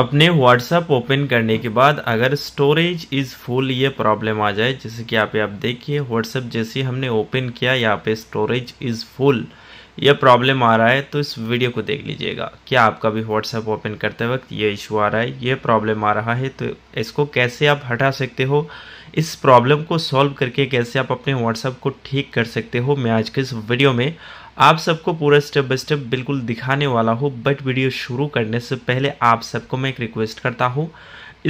अपने WhatsApp open करने के बाद अगर स्टोरेज इज़ फुल ये प्रॉब्लम आ जाए जैसे कि यहाँ पे आप देखिए व्हाट्सअप जैसे हमने ओपन किया यहाँ पे स्टोरेज इज़ फुल यह प्रॉब्लम आ रहा है तो इस वीडियो को देख लीजिएगा क्या आपका भी व्हाट्सएप ओपन करते वक्त ये इशू आ रहा है ये प्रॉब्लम आ रहा है तो इसको कैसे आप हटा सकते हो इस प्रॉब्लम को सॉल्व करके कैसे आप अपने व्हाट्सएप को ठीक कर सकते हो मैं आज के इस वीडियो में आप सबको पूरा स्टेप बाय स्टेप बिल्कुल दिखाने वाला हूँ बट वीडियो शुरू करने से पहले आप सबको मैं एक रिक्वेस्ट करता हूँ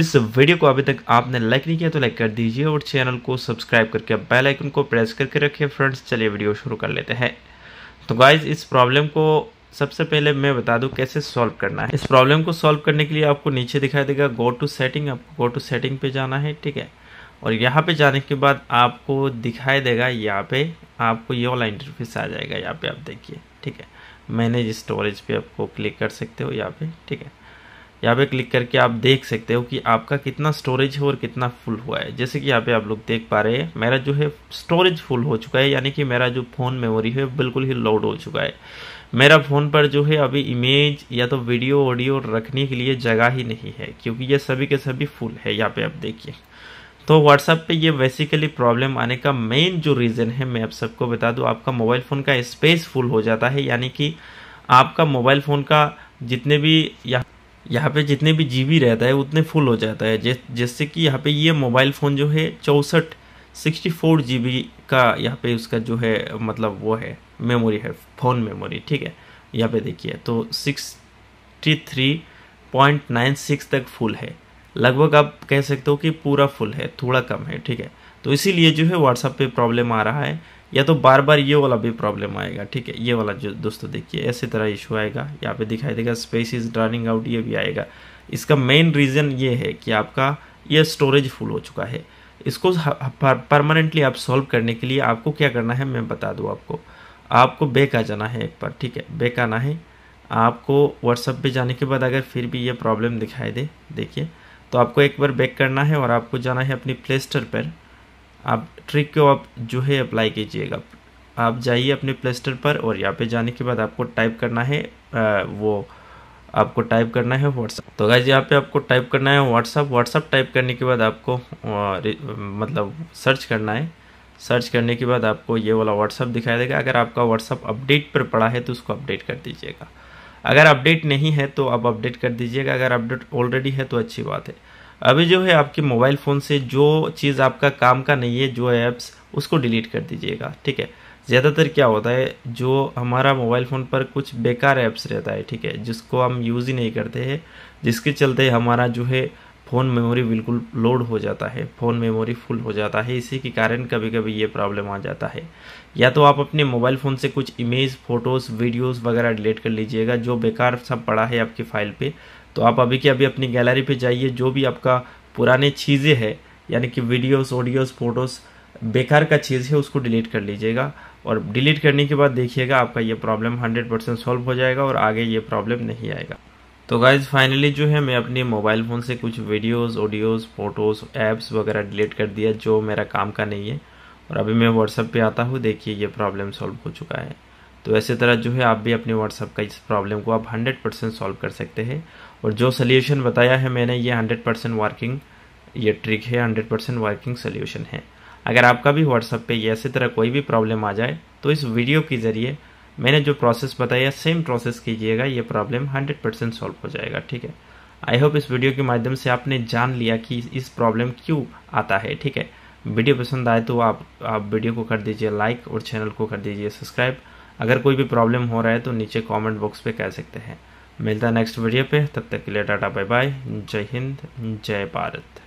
इस वीडियो को अभी तक आपने लाइक नहीं किया तो लाइक कर दीजिए और चैनल को सब्सक्राइब करके बेल आइकन को प्रेस करके रखिए फ्रेंड्स चलिए वीडियो शुरू कर लेते हैं तो गाइज इस प्रॉब्लम को सबसे पहले मैं बता दूं कैसे सॉल्व करना है इस प्रॉब्लम को सॉल्व करने के लिए आपको नीचे दिखाई देगा गो टू सेटिंग आपको गो टू सेटिंग पे जाना है ठीक है और यहाँ पे जाने के बाद आपको दिखाई देगा यहाँ पे आपको ये वाला इंटरफेस आ जाएगा यहाँ पे आप देखिए ठीक है मैनेज स्टोरेज पे आपको क्लिक कर सकते हो यहाँ पे ठीक है यहाँ पे क्लिक करके आप देख सकते हो कि आपका कितना स्टोरेज है और कितना फुल हुआ है जैसे कि यहाँ पे आप लोग देख पा रहे हैं मेरा जो है स्टोरेज फुल हो चुका है यानी कि मेरा जो फ़ोन मेमोरी है बिल्कुल ही लोड हो चुका है मेरा फ़ोन पर जो है अभी इमेज या तो वीडियो ऑडियो रखने के लिए जगह ही नहीं है क्योंकि ये सभी के सभी फुल है यहाँ पे आप देखिए तो व्हाट्सएप पे ये बेसिकली प्रॉब्लम आने का मेन जो रीज़न है मैं आप सबको बता दूँ आपका मोबाइल फ़ोन का स्पेस फुल हो जाता है यानी कि आपका मोबाइल फ़ोन का जितने भी या यहाँ पे जितने भी जीबी रहता है उतने फुल हो जाता है जैसे कि यहाँ पे ये मोबाइल फ़ोन जो है चौंसठ सिक्सटी फोर जी का यहाँ पे उसका जो है मतलब वो है मेमोरी है फ़ोन मेमोरी ठीक है यहाँ पे देखिए तो sixty three point nine six तक फुल है लगभग आप कह सकते हो कि पूरा फुल है थोड़ा कम है ठीक है तो इसीलिए जो है व्हाट्सअप पर प्रॉब्लम आ रहा है या तो बार बार ये वाला भी प्रॉब्लम आएगा ठीक है ये वाला जो दोस्तों देखिए ऐसे तरह इशू आएगा यहाँ पे दिखाई देगा स्पेस इज रनिंग आउट ये भी आएगा इसका मेन रीज़न ये है कि आपका ये स्टोरेज फुल हो चुका है इसको परमानेंटली आप सॉल्व करने के लिए आपको क्या करना है मैं बता दूँ आपको आपको बैक आ जाना है एक बार ठीक है बैक आना है आपको व्हाट्सअप पर जाने के बाद अगर फिर भी ये प्रॉब्लम दिखाई दे देखिए तो आपको एक बार बैक करना है और आपको जाना है अपनी प्ले स्टोर पर आप ट्रिक को आप जो है अप्लाई कीजिएगा आप जाइए अपने प्ले स्टोर पर और यहाँ पे जाने के बाद आपको टाइप करना है वो आपको टाइप करना है व्हाट्सअप तो गाइज यहाँ पे आपको टाइप करना है व्हाट्सअप व्हाट्सअप टाइप करने के बाद आपको मतलब सर्च करना है सर्च करने के बाद आपको ये वाला व्हाट्सअप दिखाई देगा अगर आपका व्हाट्सअप अपडेट पर पड़ा है तो उसको अपडेट कर दीजिएगा अगर अपडेट नहीं है तो आप अपडेट कर दीजिएगा अगर अपडेट ऑलरेडी है तो अच्छी बात है अभी जो है आपके मोबाइल फ़ोन से जो चीज़ आपका काम का नहीं है जो ऐप्स उसको डिलीट कर दीजिएगा ठीक है ज़्यादातर क्या होता है जो हमारा मोबाइल फ़ोन पर कुछ बेकार ऐप्स रहता है ठीक है जिसको हम यूज़ ही नहीं करते हैं जिसके चलते हमारा जो है फ़ोन मेमोरी बिल्कुल लोड हो जाता है फ़ोन मेमोरी फुल हो जाता है इसी के कारण कभी कभी ये प्रॉब्लम आ जाता है या तो आप अपने मोबाइल फ़ोन से कुछ इमेज फ़ोटोज़ वीडियोज़ वगैरह डिलीट कर लीजिएगा जो बेकार सब पड़ा है आपकी फ़ाइल पे तो आप अभी के अभी अपनी गैलरी पे जाइए जो भी आपका पुराने चीज़ें है यानी कि वीडियोज़ ऑडियोज़ फ़ोटोज़ बेकार का चीज़ है उसको डिलीट कर लीजिएगा और डिलीट करने के बाद देखिएगा आपका ये प्रॉब्लम हंड्रेड सॉल्व हो जाएगा और आगे ये प्रॉब्लम नहीं आएगा तो गाइज फाइनली जो है मैं अपने मोबाइल फ़ोन से कुछ वीडियोस ऑडियोस फोटोज़ एप्स वगैरह डिलीट कर दिया जो मेरा काम का नहीं है और अभी मैं व्हाट्सअप पे आता हूँ देखिए ये प्रॉब्लम सॉल्व हो चुका है तो ऐसे तरह जो है आप भी अपने व्हाट्सअप का इस प्रॉब्लम को आप हंड्रेड परसेंट सॉल्व कर सकते हैं और जो सल्यूशन बताया है मैंने ये हंड्रेड परसेंट वर्किंग ये ट्रिक है हंड्रेड परसेंट वर्किंग सोल्यूशन है अगर आपका भी व्हाट्सअप पर ऐसे तरह कोई भी प्रॉब्लम आ जाए तो इस वीडियो के ज़रिए मैंने जो प्रोसेस बताया सेम प्रोसेस कीजिएगा ये प्रॉब्लम 100 परसेंट सॉल्व हो जाएगा ठीक है आई होप इस वीडियो के माध्यम से आपने जान लिया कि इस प्रॉब्लम क्यों आता है ठीक है वीडियो पसंद आए तो आप आप वीडियो को कर दीजिए लाइक और चैनल को कर दीजिए सब्सक्राइब अगर कोई भी प्रॉब्लम हो रहा है तो नीचे कॉमेंट बॉक्स पर कह सकते हैं मिलता है नेक्स्ट वीडियो पर तब तक के लिए डाटा बाय बाय जय हिंद जय भारत